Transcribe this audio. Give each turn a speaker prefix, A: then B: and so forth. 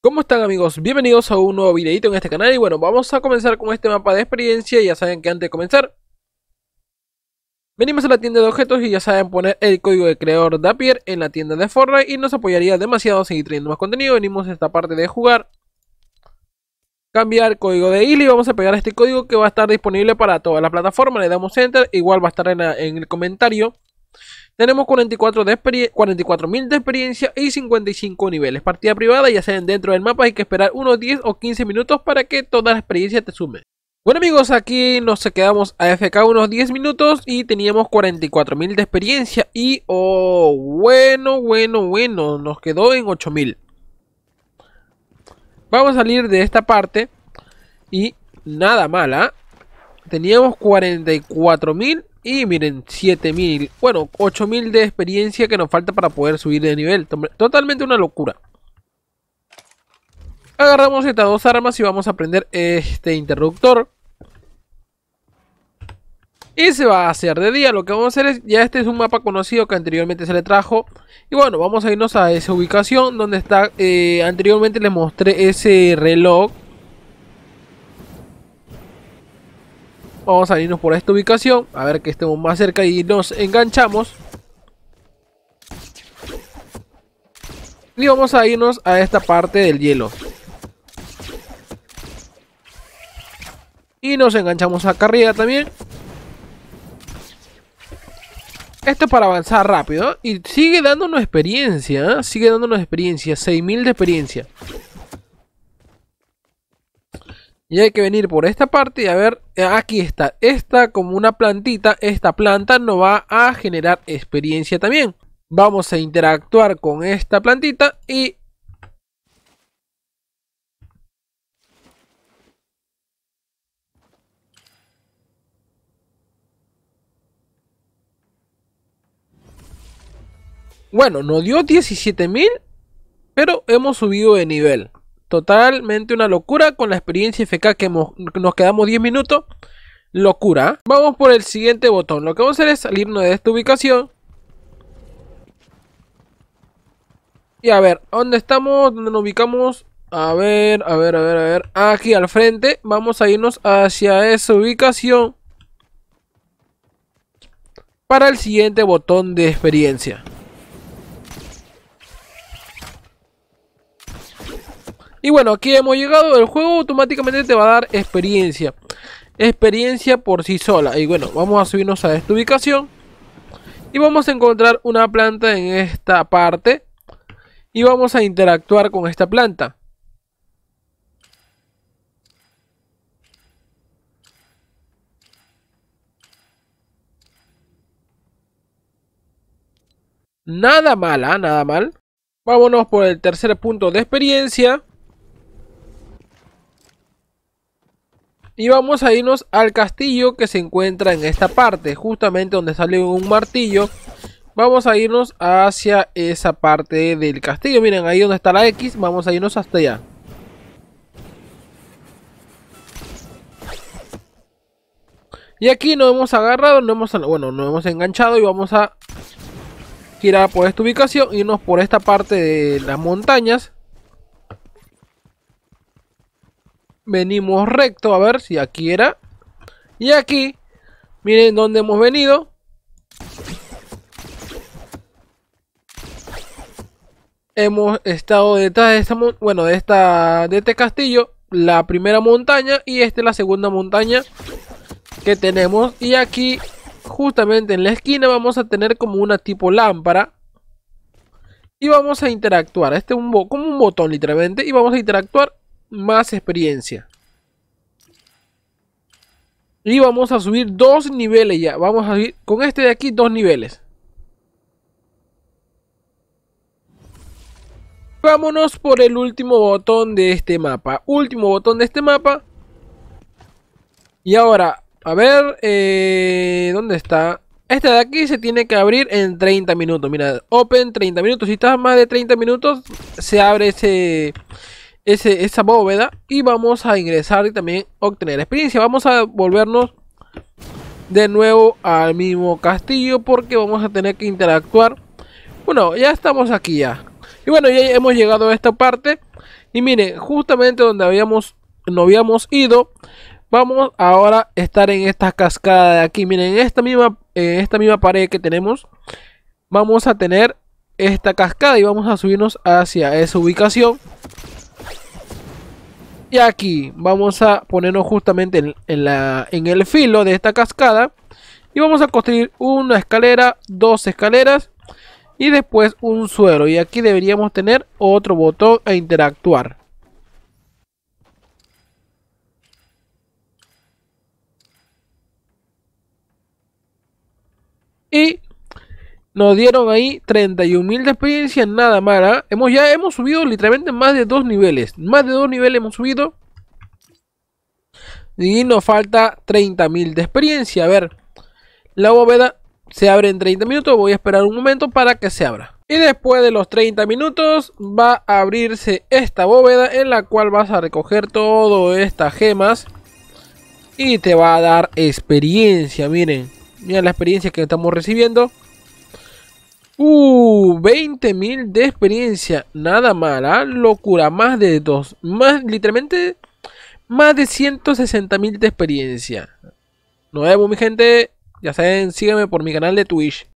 A: ¿Cómo están amigos? Bienvenidos a un nuevo videito en este canal y bueno, vamos a comenzar con este mapa de experiencia, ya saben que antes de comenzar Venimos a la tienda de objetos y ya saben poner el código de creador Dapier en la tienda de Fortnite y nos apoyaría demasiado seguir trayendo más contenido, venimos a esta parte de jugar Cambiar código de ILI, vamos a pegar este código que va a estar disponible para toda la plataforma, le damos enter, igual va a estar en el comentario tenemos 44 de, de experiencia y 55 niveles. Partida privada, ya sean dentro del mapa, hay que esperar unos 10 o 15 minutos para que toda la experiencia te sume. Bueno amigos, aquí nos quedamos a FK unos 10 minutos y teníamos 44.000 de experiencia y, oh, bueno, bueno, bueno, nos quedó en 8.000. Vamos a salir de esta parte y nada mala. ¿ah? Teníamos 44.000 y miren, 7000, bueno, 8000 de experiencia que nos falta para poder subir de nivel. Totalmente una locura. Agarramos estas dos armas y vamos a prender este interruptor. Y se va a hacer de día. Lo que vamos a hacer es, ya este es un mapa conocido que anteriormente se le trajo. Y bueno, vamos a irnos a esa ubicación donde está, eh, anteriormente les mostré ese reloj Vamos a irnos por esta ubicación. A ver que estemos más cerca y nos enganchamos. Y vamos a irnos a esta parte del hielo. Y nos enganchamos acá arriba también. Esto es para avanzar rápido. Y sigue dándonos experiencia. ¿eh? Sigue dándonos experiencia. 6000 de experiencia. Y hay que venir por esta parte y a ver, eh, aquí está, esta como una plantita, esta planta nos va a generar experiencia también. Vamos a interactuar con esta plantita y... Bueno, nos dio 17.000, pero hemos subido de nivel. Totalmente una locura con la experiencia FK que nos quedamos 10 minutos. Locura. ¿eh? Vamos por el siguiente botón. Lo que vamos a hacer es salirnos de esta ubicación. Y a ver, ¿dónde estamos? ¿Dónde nos ubicamos? A ver, a ver, a ver, a ver. Aquí al frente. Vamos a irnos hacia esa ubicación. Para el siguiente botón de experiencia. Y bueno, aquí hemos llegado. El juego automáticamente te va a dar experiencia. Experiencia por sí sola. Y bueno, vamos a subirnos a esta ubicación. Y vamos a encontrar una planta en esta parte. Y vamos a interactuar con esta planta. Nada mala, nada mal. Vámonos por el tercer punto de experiencia. Y vamos a irnos al castillo que se encuentra en esta parte, justamente donde sale un martillo. Vamos a irnos hacia esa parte del castillo. Miren, ahí donde está la X, vamos a irnos hasta allá. Y aquí nos hemos agarrado, no hemos, bueno, nos hemos enganchado y vamos a girar por esta ubicación, irnos por esta parte de las montañas. venimos recto, a ver si aquí era. Y aquí, miren dónde hemos venido. Hemos estado detrás de esta, bueno, de esta, de este castillo, la primera montaña y esta es la segunda montaña que tenemos. Y aquí, justamente en la esquina, vamos a tener como una tipo lámpara. Y vamos a interactuar. Este es un como un botón literalmente. Y vamos a interactuar más experiencia. Y vamos a subir dos niveles ya. Vamos a subir con este de aquí dos niveles. Vámonos por el último botón de este mapa. Último botón de este mapa. Y ahora, a ver, eh, ¿dónde está? Este de aquí se tiene que abrir en 30 minutos. Mira, open 30 minutos. Si estás más de 30 minutos, se abre ese, esa bóveda y vamos a ingresar y también obtener experiencia. Vamos a volvernos de nuevo al mismo castillo porque vamos a tener que interactuar. Bueno, ya estamos aquí ya. Y bueno, ya hemos llegado a esta parte. Y miren, justamente donde habíamos, no habíamos ido, vamos ahora a estar en esta cascada de aquí. Miren, esta misma, esta misma pared que tenemos, vamos a tener esta cascada y vamos a subirnos hacia esa ubicación. Y aquí vamos a ponernos justamente en, la, en el filo de esta cascada. Y vamos a construir una escalera, dos escaleras y después un suelo. Y aquí deberíamos tener otro botón a e interactuar. nos dieron ahí 31.000 de experiencia, nada mala. ¿ah? Hemos, ya hemos subido literalmente más de dos niveles. Más de dos niveles hemos subido. Y nos falta 30.000 de experiencia. A ver, la bóveda se abre en 30 minutos. Voy a esperar un momento para que se abra. Y después de los 30 minutos va a abrirse esta bóveda en la cual vas a recoger todas estas gemas. Y te va a dar experiencia, miren. Miren la experiencia que estamos recibiendo. Uh, 20.000 de experiencia. Nada mala. ¿ah? Locura. Más de dos. Más, literalmente, más de 160.000 de experiencia. Nos mi gente. Ya saben, síganme por mi canal de Twitch.